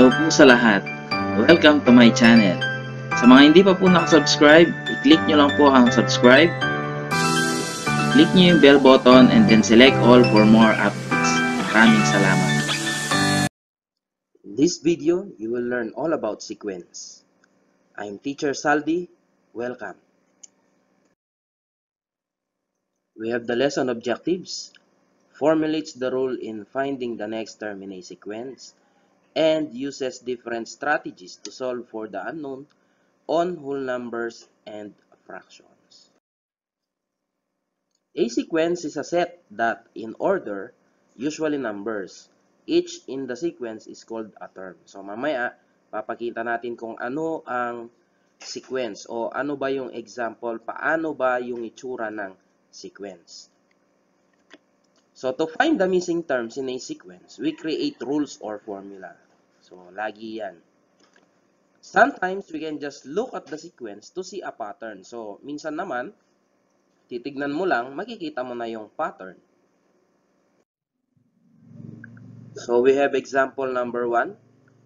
Hello po sa lahat. Welcome to my channel. Sa mga hindi pa po nakasubscribe, i-click nyo lang po ang subscribe. I-click nyo yung bell button and then select all for more updates. Maraming salamat. In this video, you will learn all about sequence. I'm Teacher Saldi. Welcome. We have the lesson objectives. Formulates the rule in finding the next term in a sequence and uses different strategies to solve for the unknown on whole numbers and fractions. A sequence is a set that, in order, usually numbers. Each in the sequence is called a term. So, mamaya, papakita natin kung ano ang sequence o ano ba yung example, paano ba yung itsura ng sequence. So, to find the missing terms in a sequence, we create rules or formula. So, lagi yan. Sometimes, we can just look at the sequence to see a pattern. So, minsan naman, titignan mo lang, makikita mo na yung pattern. So, we have example number 1.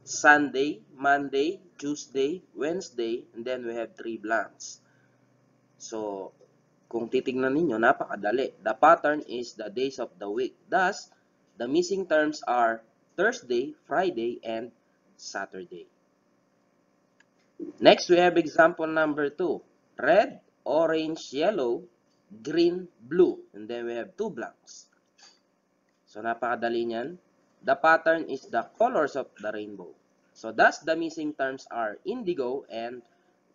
Sunday, Monday, Tuesday, Wednesday, and then we have three blanks. So, kung titignan ninyo, napakadali. The pattern is the days of the week. Thus, the missing terms are Thursday, Friday, and Saturday. Next, we have example number 2. Red, orange, yellow, green, blue. And then we have two blanks. So, napakadali niyan. The pattern is the colors of the rainbow. So, thus the missing terms are indigo and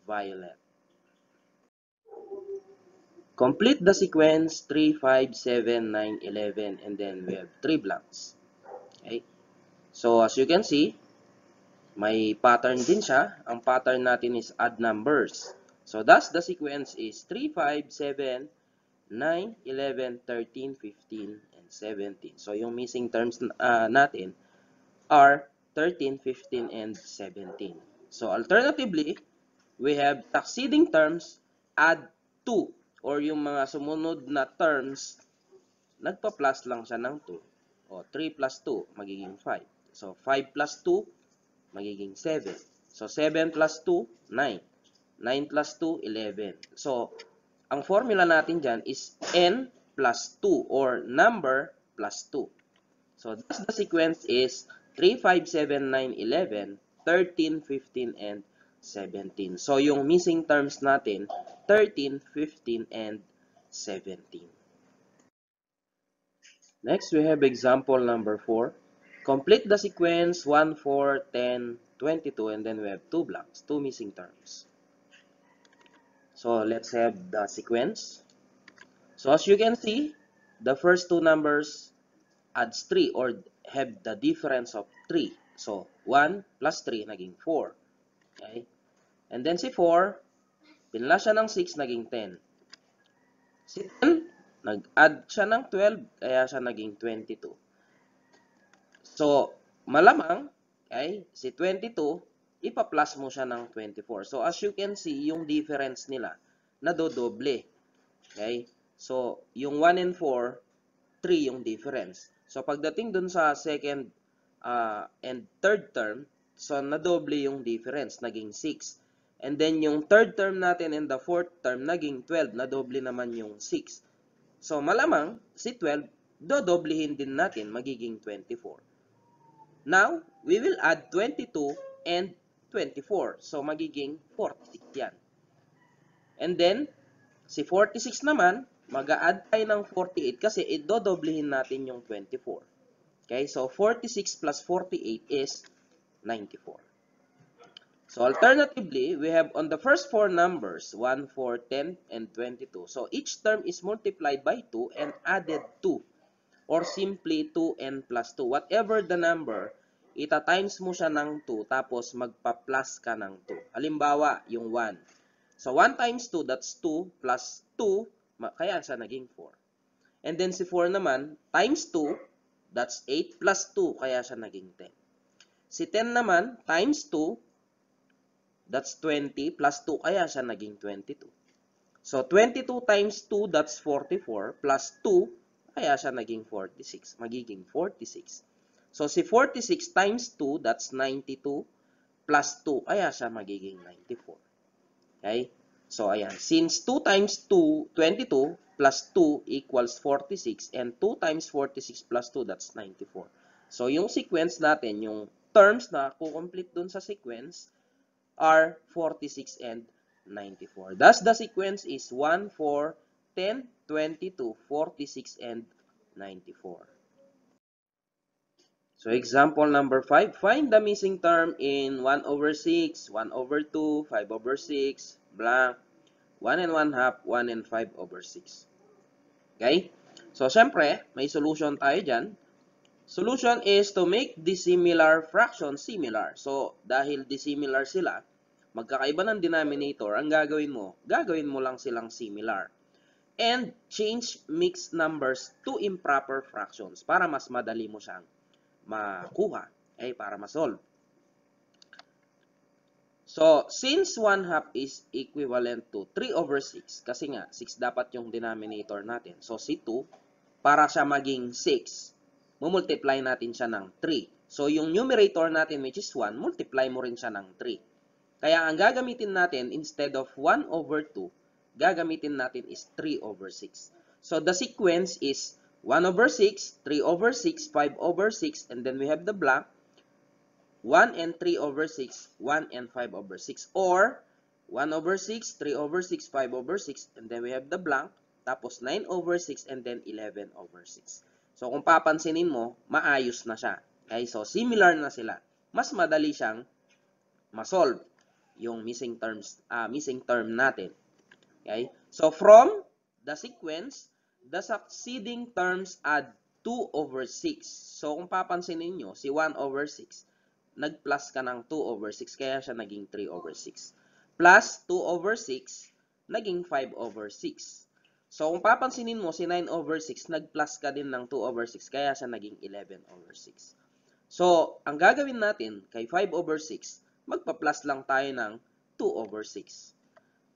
violet. Complete the sequence 3, 5, 7, 9, 11, and then we have 3 blanks. Okay? So, as you can see, may pattern din siya. Ang pattern natin is add numbers. So, thus, the sequence is 3, 5, 7, 9, 11, 13, 15, and 17. So, yung missing terms uh, natin are 13, 15, and 17. So, alternatively, we have succeeding terms add 2 or yung mga sumunod na terms, nagpa-plus lang siya ng 2. O, 3 plus 2 magiging 5. So, 5 plus 2, magiging 7. So, 7 plus 2, 9. 9 plus 2, 11. So, ang formula natin dyan is n plus 2 or number plus 2. So, thus the sequence is 3, 5, 7, 9, 11, 13, 15, and 17. So, yung missing terms natin, 13, 15, and 17. Next, we have example number 4. Complete the sequence 1, 4, 10, 22, and then we have two blocks, two missing terms. So let's have the sequence. So as you can see, the first two numbers adds 3 or have the difference of 3. So 1 plus 3 naging 4. Okay? And then si 4, pinla siya ng 6 naging 10. Si 10, nag-add siya ng 12 kaya siya naging 22. So, malamang, okay, si 22, ipa-plus mo siya ng 24. So, as you can see, yung difference nila, nadodoble. Okay? So, yung 1 and 4, 3 yung difference. So, pagdating dun sa second uh, and third term, so, nadoble yung difference, naging 6. And then, yung third term natin and the fourth term, naging 12, nadoble naman yung 6. So, malamang, si 12, dodoblihin din natin, magiging 24. Now, we will add 22 and 24. So, magiging 46 yan. And then, si 46 naman, mag-add tayo ng 48 kasi idodoblehin natin yung 24. Okay, so 46 plus 48 is 94. So alternatively, we have on the first four numbers, 1, 4, 10, and 22. So each term is multiplied by 2 and added 2 or simply 2n plus 2. Whatever the number, ita-times mo siya ng 2 tapos magpa-plus ka ng 2. Halimbawa, yung 1. So, 1 times 2, that's 2 plus 2, kaya siya naging 4. And then si 4 naman, times 2, that's 8 plus 2, kaya siya naging 10. Si 10 naman, times 2, that's 20 plus 2, kaya siya naging 22. So, 22 times 2, that's 44, plus 2, kaya siya naging 46. Magiging 46. So, si 46 times 2, that's 92 plus 2. Kaya siya magiging 94. Okay? So, ayan. Since 2 times 2, 22 plus 2 equals 46. And 2 times 46 plus 2, that's 94. So, yung sequence natin, yung terms na kukomplete dun sa sequence are 46 and 94. Thus, the sequence is 1, 4, 22, 46, and 94. So example number 5, find the missing term in 1 over 6, 1 over 2, 5 over 6, blank, 1 and 1 half, 1 and 5 over 6. Okay? So, syempre, may solution tayo dyan. Solution is to make dissimilar fraction similar. So, dahil dissimilar sila, magkakaiba ng denominator, ang gagawin mo, gagawin mo lang silang similar and change mixed numbers to improper fractions para mas madali mo siyang makuha, okay, eh, para ma-solve. So, since 1 half is equivalent to 3 over 6, kasi nga, 6 dapat yung denominator natin. So, si 2, para siya maging 6, mumultiply natin siya ng 3. So, yung numerator natin, which is 1, multiply mo rin siya ng 3. Kaya, ang gagamitin natin, instead of 1 over 2, gagamitin natin is 3 over 6. So, the sequence is 1 over 6, 3 over 6, 5 over 6, and then we have the blank. 1 and 3 over 6, 1 and 5 over 6. Or, 1 over 6, 3 over 6, 5 over 6, and then we have the blank. Tapos, 9 over 6, and then 11 over 6. So, kung papansinin mo, maayos na siya. Okay? So, similar na sila. Mas madali siyang masolve yung missing terms, uh, missing term natin. Okay? So, from the sequence, the succeeding terms add 2 over 6. So, kung papansin ninyo, si 1 over 6, nag-plus ka ng 2 over 6, kaya siya naging 3 over 6. Plus 2 over 6, naging 5 over 6. So, kung papansinin mo, si 9 over 6, nag-plus ka din ng 2 over 6, kaya siya naging 11 over 6. So, ang gagawin natin kay 5 over 6, magpa-plus lang tayo ng 2 over 6.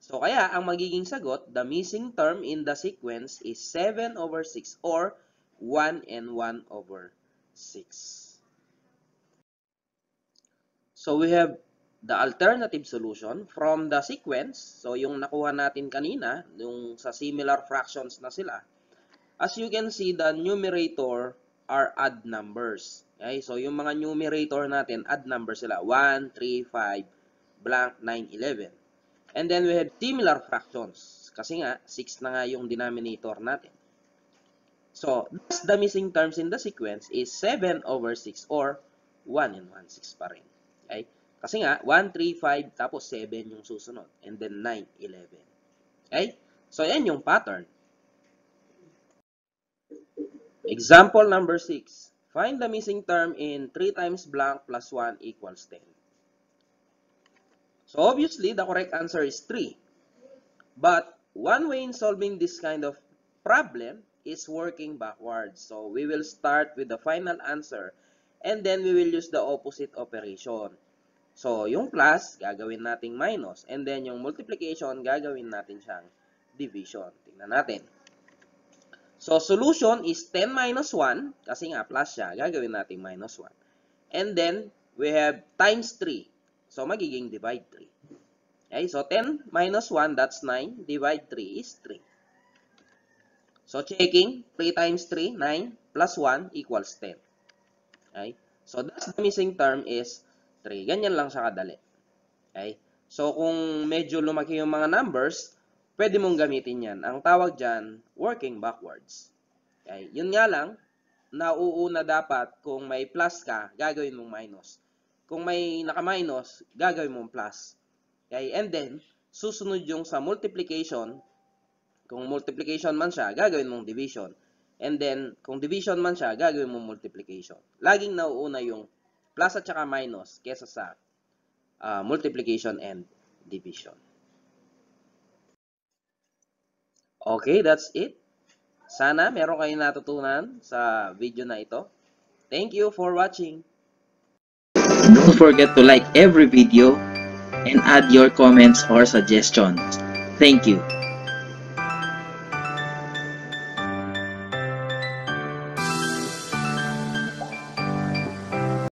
So kaya ang magiging sagot, the missing term in the sequence is 7 over 6 or 1 and 1 over 6. So we have the alternative solution from the sequence. So yung nakuha natin kanina, yung sa similar fractions na sila. As you can see, the numerator are odd numbers. Okay? So yung mga numerator natin, odd numbers sila. 1, 3, 5, blank, 9, 11. And then we have similar fractions. Kasi nga, 6 na nga yung denominator natin. So, thus the missing terms in the sequence is 7 over 6 or 1 and 1, 6 pa rin. Okay? Kasi nga, 1, 3, 5, tapos 7 yung susunod. And then 9, 11. Okay? So, yan yung pattern. Example number 6. Find the missing term in 3 times blank plus 1 equals 10. So obviously, the correct answer is 3. But one way in solving this kind of problem is working backwards. So we will start with the final answer and then we will use the opposite operation. So yung plus, gagawin nating minus and then yung multiplication, gagawin natin siyang division. Tingnan natin. So solution is 10 minus 1 kasi nga plus siya, gagawin natin minus 1. And then we have times 3. So, magiging divide 3. Okay, so 10 minus 1, that's 9. Divide 3 is 3. So, checking, 3 times 3, 9 plus 1 equals 10. Okay, so that's the missing term is 3. Ganyan lang sa kadali. Okay, so kung medyo lumaki yung mga numbers, pwede mong gamitin yan. Ang tawag dyan, working backwards. Okay, yun nga lang, nauuna dapat kung may plus ka, gagawin mong minus. Kung may naka-minus, gagawin mong plus. Okay? And then, susunod yung sa multiplication. Kung multiplication man siya, gagawin mong division. And then, kung division man siya, gagawin mong multiplication. Laging nauuna yung plus at saka minus kesa sa uh, multiplication and division. Okay, that's it. Sana meron kayong natutunan sa video na ito. Thank you for watching. Don't forget to like every video and add your comments or suggestions. Thank you.